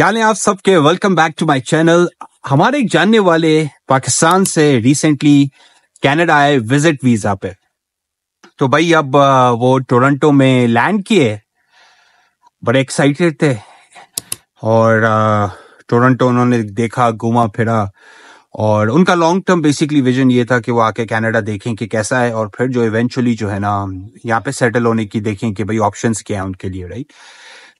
क्या आप सबके welcome back to my channel हमारे एक जानने वाले पाकिस्तान से रिसेंटली कनाडा आए विजिट वीजा पे तो भाई अब वो टोरंटो में लैंड किए बड़े एक्साइटेड थे और टोरंटो उन्होंने देखा घूमा फिरा और उनका लॉन्ग टर्म बेसिकली विजन ये था कि वो आके कनाडा देखें कि कैसा है और फिर जो इवेंचुअली जो है ना यहाँ पे सेटल होने की देखें कि भाई ऑप्शंस क्या है उनके लिए राइट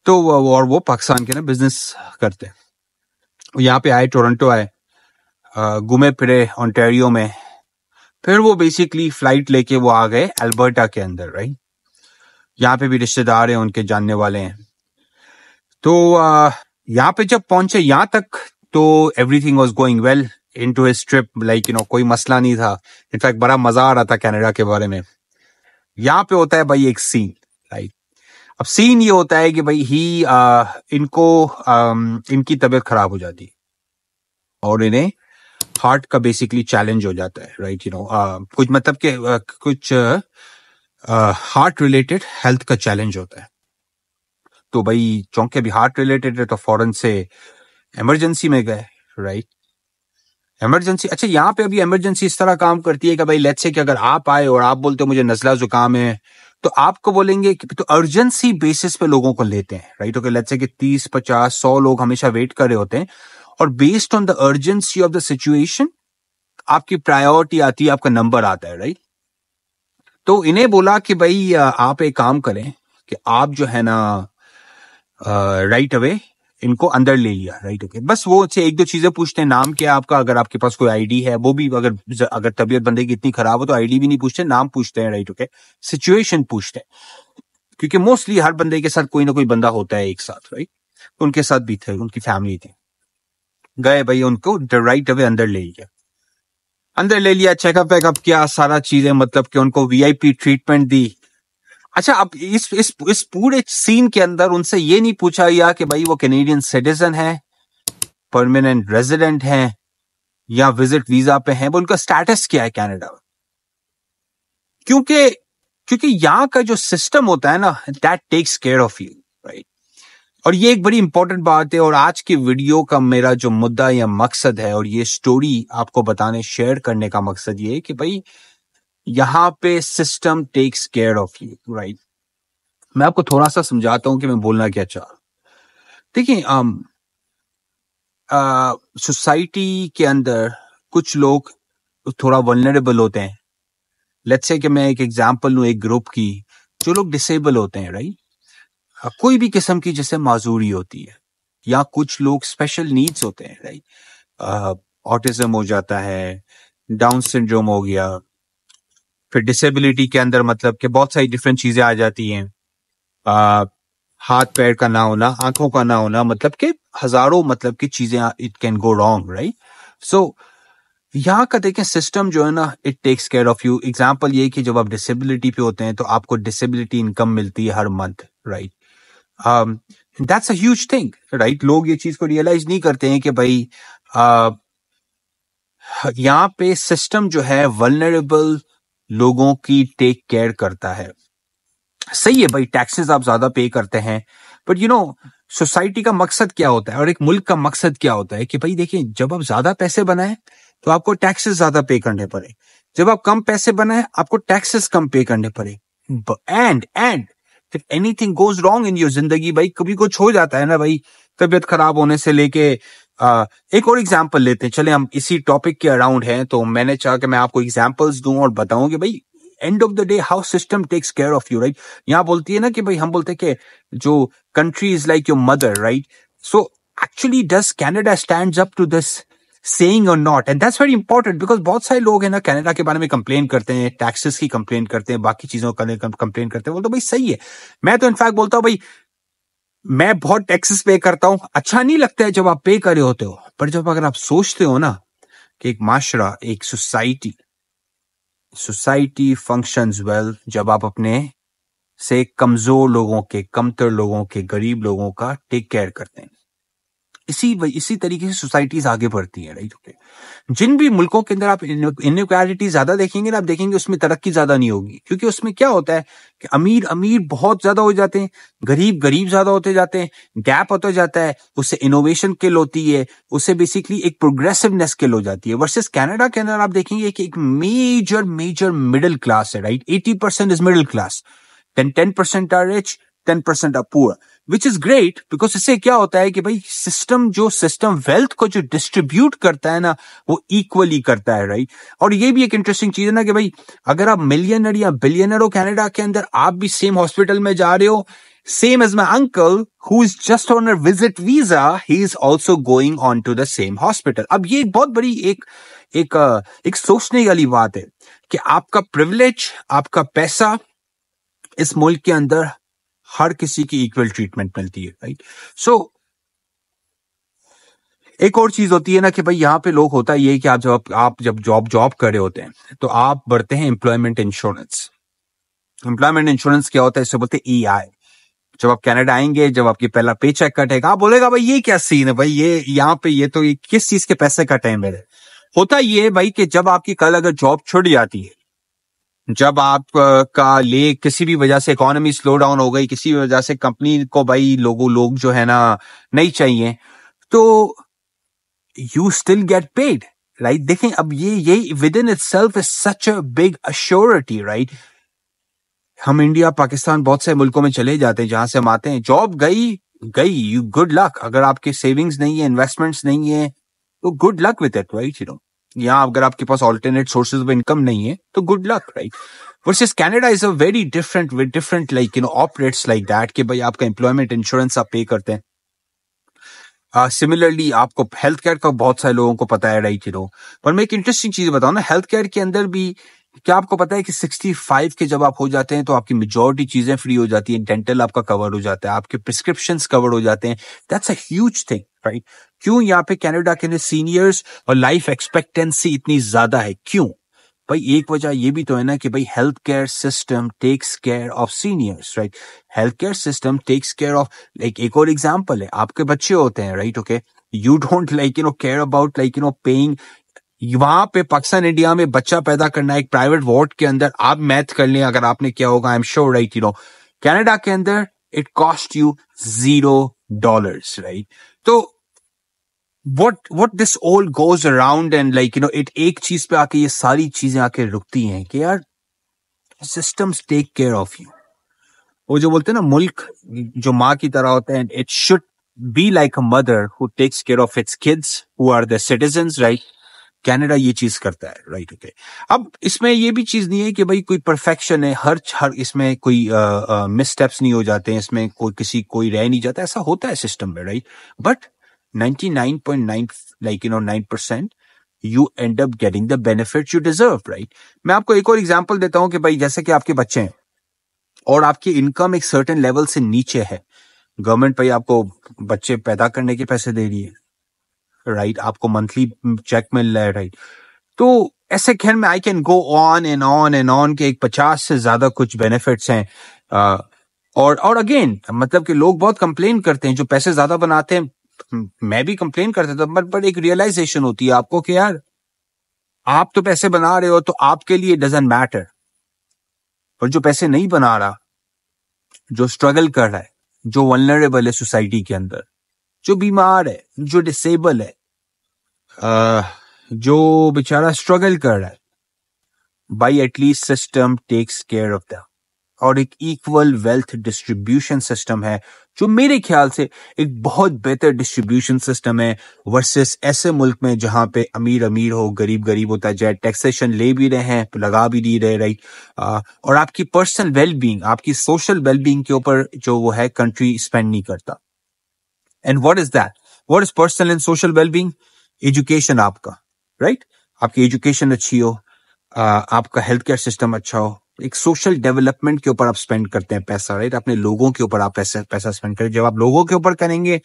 तो और वो पाकिस्तान के ना बिजनेस करते हैं यहाँ पे आए टोरंटो आए घूमे फिरे ऑन्टेरियो में फिर वो बेसिकली फ्लाइट लेके वो आ गए अल्बर्टा के अंदर राइट यहाँ पे भी रिश्तेदार हैं उनके जानने वाले हैं तो यहाँ पे जब पहुंचे यहाँ तक तो everything was going well in to his trip like you know कोई मसला नहीं था इनफैक्ट बड़ा मजा आ रहा था कैनेडा के बारे में यहाँ पे होता है भाई एक सीन अब सीन ये होता है कि भाई ही आ, इनको आ, इनकी तबीयत खराब हो जाती और इन्हें हार्ट का बेसिकली चैलेंज हो जाता है राइट यू नो कुछ मतलब के आ, कुछ हार्ट रिलेटेड हेल्थ का चैलेंज होता है तो भाई चौंके अभी हार्ट रिलेटेड है तो फॉरन से इमरजेंसी में गए राइट एमरजेंसी अच्छा यहाँ पे अभी एमरजेंसी इस तरह काम करती है कि भाई लेट्स से कि अगर आप आए और आप बोलते हो मुझे नजला जुकाम है तो आपको बोलेंगे कि तो अर्जेंसी बेसिस पे लोगों को लेते हैं राइट ओके लेट्स से कि तीस पचास सौ लोग हमेशा वेट कर रहे होते हैं और based on the urgency of the situation आपकी प्रायोरिटी आती है आपका नंबर आता है राइट तो इन्हें बोला कि भाई आप एक काम करें कि आप जो है ना राइट uh, अवे इनको अंदर ले लिया राइट ओके बस वो से एक दो चीजें पूछते हैं नाम क्या आपका अगर आपके पास कोई आईडी है वो भी अगर अगर तबीयत बंदे की इतनी खराब हो तो आईडी भी नहीं पूछते नाम पूछते हैं राइट ओके सिचुएशन पूछते हैं क्योंकि मोस्टली हर बंदे के साथ कोई ना कोई बंदा होता है एक साथ राइट तो उनके साथ भी थे उनकी फैमिली थी गए भाई उनको राइट अवे अंदर ले लिया अंदर ले लिया चेकअप वेकअप किया सारा चीजें मतलब कि उनको वीआईपी ट्रीटमेंट दी अच्छा अब इस इस इस पूरे सीन के अंदर उनसे ये नहीं पूछा गया कि भाई वो कैनेडियन सिटीजन है परमानेंट रेजिडेंट हैं या विजिट वीजा पे हैं वो उनका स्टेटस क्या है कनाडा में क्योंकि क्योंकि यहाँ का जो सिस्टम होता है ना that takes care of you right और ये एक बड़ी इंपॉर्टेंट बात है और आज की वीडियो का मेरा जो मुद्दा या मकसद है और ये स्टोरी आपको बताने शेयर करने का मकसद ये है कि भाई यहाँ पे system takes care of you right मैं आपको थोड़ा सा समझाता हूं कि मैं बोलना क्या चाह रहा हूं देखिए सोसाइटी um, uh, के अंदर कुछ लोग थोड़ा वनरेबल होते हैं लेट्स से कि मैं एक एग्जांपल लू एक ग्रुप की जो लोग डिसेबल होते हैं राइट uh, कोई भी किस्म की जैसे माजूरी होती है या कुछ लोग स्पेशल नीड्स होते हैं राइट ऑटिज्म uh, हो जाता है डाउन सिंड्रोम हो गया फिर डिसेबिलिटी के अंदर मतलब कि बहुत सारी डिफरेंट चीजें आ जाती हैं हाथ पैर का ना होना आंखों का ना होना मतलब कि हजारों मतलब की चीजें it can go wrong right so यहाँ का देखें सिस्टम जो है ना it takes care of you example ये कि जब आप डिसेबिलिटी पे होते हैं तो आपको डिसेबिलिटी इनकम मिलती है हर month right that's a thing right लोग ये चीज को रियलाइज नहीं करते हैं कि भाई uh, यहाँ पे सिस्टम जो है वलनरेबल लोगों की टेक केयर करता है सही है भाई टैक्सेस आप ज्यादा पे करते हैं बट यू नो सोसाइटी का मकसद क्या होता है और एक मुल्क का मकसद क्या होता है कि भाई देखिए जब आप ज्यादा पैसे बनाए तो आपको टैक्सेस ज्यादा पे करने पड़े जब आप कम पैसे बनाए आपको टैक्सेस कम पे करने पड़े and and anything goes wrong in your जिंदगी भाई कभी कुछ हो जाता है ना भाई तबियत खराब होने से लेके एक और एग्जाम्पल लेते हैं चले हम इसी टॉपिक के अराउंड हैं तो मैंने चाह कि मैं आपको एग्जाम्पल्स दूं और बताऊं कि भाई end of the day how system takes care of you right यहाँ बोलती है ना कि भाई हम बोलते हैं कि जो country is like your mother right so actually does Canada stand up to this saying or not and that's very important because बहुत सारे लोग हैं ना कैनेडा के बारे में कंप्लेन करते हैं टैक्सेस की कंप्लेन करते हैं बाकी चीजों का कंप्लेन करते हैं बोलते तो भाई सही है मैं तो इनफैक्ट बोलता हूँ भाई मैं बहुत टैक्सेस पे करता हूं अच्छा नहीं लगता है जब आप पे करे होते हो पर जब अगर आप सोचते हो ना कि एक माशरा एक सोसाइटी सोसाइटी फंक्शंस वेल जब आप अपने से कमजोर लोगों के कमतर लोगों के गरीब लोगों का टेक केयर करते हैं इसी इसी तरीके से सोसाइटीज आगे बढ़ती हैं राइट ओके जिन भी मुल्कों के अंदर आप इनक्वालिटी ज्यादा देखेंगे ना आप देखेंगे उसमें तरक्की ज्यादा नहीं होगी क्योंकि उसमें क्या होता है कि अमीर अमीर बहुत ज्यादा हो जाते हैं गरीब गरीब ज्यादा होते जाते हैं गैप होता जाता है उससे इनोवेशन किल होती है उससे बेसिकली एक प्रोग्रेसिवनेस किल हो जाती है वर्सेस कैनेडा के अंदर आप देखेंगे कि एक मेजर मेजर मिडिल क्लास है right it is middle class ten percent are rich ten percent are poor which is great because इससे क्या होता है कि भाई सिस्टम जो सिस्टम वेल्थ को जो डिस्ट्रीब्यूट करता है ना वो इक्वली करता है राइट और ये भी एक इंटरेस्टिंग चीज है ना कि भाई अगर आप मिलियनर या बिलियनर हो कैनेडा के अंदर आप भी सेम हॉस्पिटल में जा रहे हो same as my uncle who is just on visit visa he is also going on to the same hospital अब ये एक बहुत बड़ी एक एक एक सोचने वाली बात है कि आपका प्रिविलेज आपका पैसा इस मुल्क के अंदर हर किसी की इक्वल ट्रीटमेंट मिलती है राइट सो so, एक और चीज होती है ना कि भाई यहाँ पे लोग होता ये कि आप जब आप जब जॉब जॉब कर रहे होते हैं तो आप बढ़ते हैं एम्प्लॉयमेंट इंश्योरेंस एम्प्लॉयमेंट इंश्योरेंस क्या होता है इससे बोलते ई आई e जब आप कैनेडा आएंगे जब आपकी पहला पे चेक कटेगा आप बोलेगा भाई ये क्या सीन है भाई ये यहाँ पे ये तो ये किस चीज के पैसे कटे हैं मेरे होता ये भाई कि जब आपकी कल अगर जॉब छुट जाती है जब आपका ले किसी भी वजह से इकोनॉमी स्लो डाउन हो गई किसी भी वजह से कंपनी को भाई लोगों लोग जो है ना नहीं चाहिए तो you still get paid right देखें अब ये यही within itself is such a big assurity right हम इंडिया पाकिस्तान बहुत से मुल्कों में चले जाते हैं जहां से हम आते हैं जॉब गई गई यू गुड लक अगर आपके सेविंग्स नहीं है इन्वेस्टमेंट्स नहीं है तो good luck with it right you know या अगर आपके पास ऑल्टरनेट सोर्सेज ऑफ इनकम नहीं है तो good luck right versus Canada is a very different with different like you know operates like that कि भाई आपका एम्प्लॉयमेंट इंश्योरेंस आप पे करते हैं सिमिलरली uh, आपको हेल्थ केयर का बहुत सारे लोगों को पता है राइट यू पर मैं एक इंटरेस्टिंग चीज बताऊं ना हेल्थ केयर के अंदर भी क्या आपको पता है कि 65 के जब आप हो जाते हैं तो आपकी मेजोरिटी चीजें फ्री हो जाती है डेंटल आपका कवर हो जाता है आपके प्रिस्क्रिप्शन कवर हो जाते हैं that's a huge thing right क्यों यहाँ पे कनाडा के सीनियर्स और लाइफ एक्सपेक्टेंसी इतनी ज्यादा है क्यों भाई एक वजह ये भी तो है ना कि भाई health care system takes care of seniors right health care system takes care of like एक और एग्जाम्पल है आपके बच्चे होते हैं right okay you don't like you know care about like you know paying वहां पे पाकिस्तान इंडिया में बच्चा पैदा करना एक प्राइवेट वार्ड के अंदर आप मैथ कर लें अगर आपने क्या होगा I am sure right you know Canada के अंदर it cost you zero dollar right तो what what this all goes around and like you know it एक चीज पे आके ये सारी चीजें आके रुकती हैं कि यार systems take care of you वो जो बोलते हैं ना मुल्क जो माँ की तरह होता है it should be like a mother who takes care of its kids who are the citizen right Canada ये चीज करता है राइट right, ओके okay. अब इसमें ये भी चीज नहीं है कि भाई कोई परफेक्शन है हर हर इसमें कोई मिस uh, नहीं हो जाते हैं इसमें कोई किसी कोई रह नहीं जाता ऐसा होता है सिस्टम में right but 99.9 like you know 9% you end up getting the benefits you deserve right मैं आपको एक और एग्जाम्पल देता हूं कि भाई जैसे कि आपके बच्चे हैं और आपकी इनकम एक सर्टेन लेवल से नीचे है गवर्नमेंट भाई आपको बच्चे पैदा करने के पैसे दे रही है राइट आपको मंथली चेक मिल रहा है राइट तो ऐसे खैर में I can go on and on and on के एक पचास से ज्यादा कुछ बेनिफिट्स हैं और और अगेन मतलब कि लोग बहुत कंप्लेन करते हैं जो पैसे ज्यादा बनाते हैं मैं भी कंप्लेन करता था बट बट एक रियलाइजेशन होती है आपको कि यार आप तो पैसे बना रहे हो तो आपके लिए डजेंट मैटर और जो पैसे नहीं बना रहा जो स्ट्रगल कर रहा है जो वनरेबल है सोसाइटी के अंदर जो बीमार है जो डिसेबल है uh, जो बेचारा स्ट्रगल कर रहा है by at least system takes care of the और एक इक्वल वेल्थ डिस्ट्रीब्यूशन सिस्टम है जो मेरे ख्याल से एक बहुत बेहतर डिस्ट्रीब्यूशन सिस्टम है वर्सेस ऐसे मुल्क में जहां पे अमीर अमीर हो गरीब गरीब होता जाए टैक्सेशन ले भी रहे हैं लगा भी नहीं रहे राइट और आपकी पर्सनल वेलबींग आपकी सोशल वेलबींग के ऊपर जो वो है कंट्री स्पेंड नहीं करता and what is that what is personal and social wellbeing education आपका राइट right? आपकी एजुकेशन अच्छी हो आपका हेल्थ केयर सिस्टम अच्छा हो एक सोशल डेवलपमेंट के ऊपर आप स्पेंड करते हैं पैसा राइट अपने लोगों के ऊपर आप पैसा पैसा स्पेंड करें जब आप लोगों के ऊपर करेंगे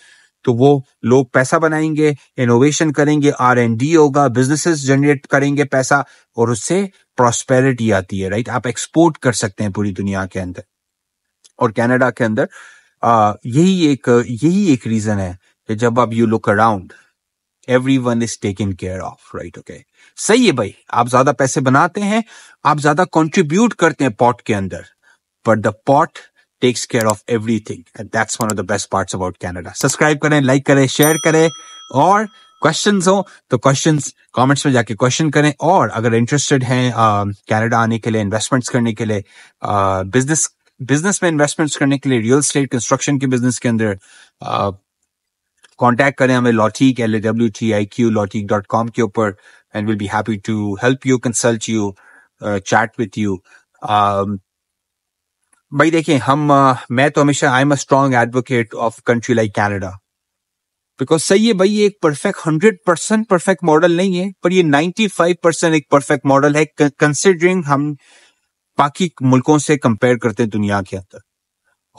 तो वो लोग पैसा बनाएंगे इनोवेशन करेंगे आर एंड डी होगा बिजनेसेस जनरेट करेंगे पैसा और उससे प्रॉस्पेरिटी आती है राइट आप एक्सपोर्ट कर सकते हैं पूरी दुनिया के अंदर और कैनेडा के अंदर यही एक यही एक रीजन है कि जब आप you look around everyone is taken care of right okay सही है भाई आप ज्यादा पैसे बनाते हैं आप ज्यादा कॉन्ट्रीब्यूट करते हैं पॉट के अंदर but the pot takes care of everything that's one of the best part about Canada subscribe करें लाइक करें शेयर करें और क्वेश्चन हो तो क्वेश्चन कॉमेंट्स में जाके क्वेश्चन करें और अगर इंटरेस्टेड हैं कैनेडा आने के लिए इन्वेस्टमेंट्स करने के लिए बिजनेस बिजनेस में इन्वेस्टमेंट्स करने के लिए रियल स्टेट कंस्ट्रक्शन के बिजनेस के अंदर कांटेक्ट करें हमें Lawtiq L A W T I Q Lawtiq dot com के ऊपर and will be happy to help you consult you chat with you भाई देखें हम uh, मैं तो हमेशा I am a strong advocate of country like Canada because सही है भाई ये एक perfect hundred percent perfect model नहीं है पर ये नाइन्टी फाइव परसेंट एक परफेक्ट मॉडल है कंसिडरिंग हम बाकी मुल्कों से कंपेयर करते हैं दुनिया के अंदर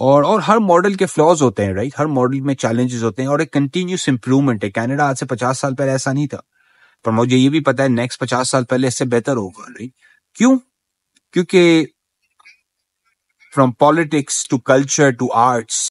और और हर मॉडल के फ्लॉज होते हैं राइट हर मॉडल में चैलेंजेस होते हैं और एक कंटिन्यूस इंप्रूवमेंट है कैनेडा आज से पचास साल पहले ऐसा नहीं था पर मुझे ये भी पता है नेक्स्ट पचास साल पहले इससे बेहतर होगा राइट क्यों क्योंकि from politics to culture to arts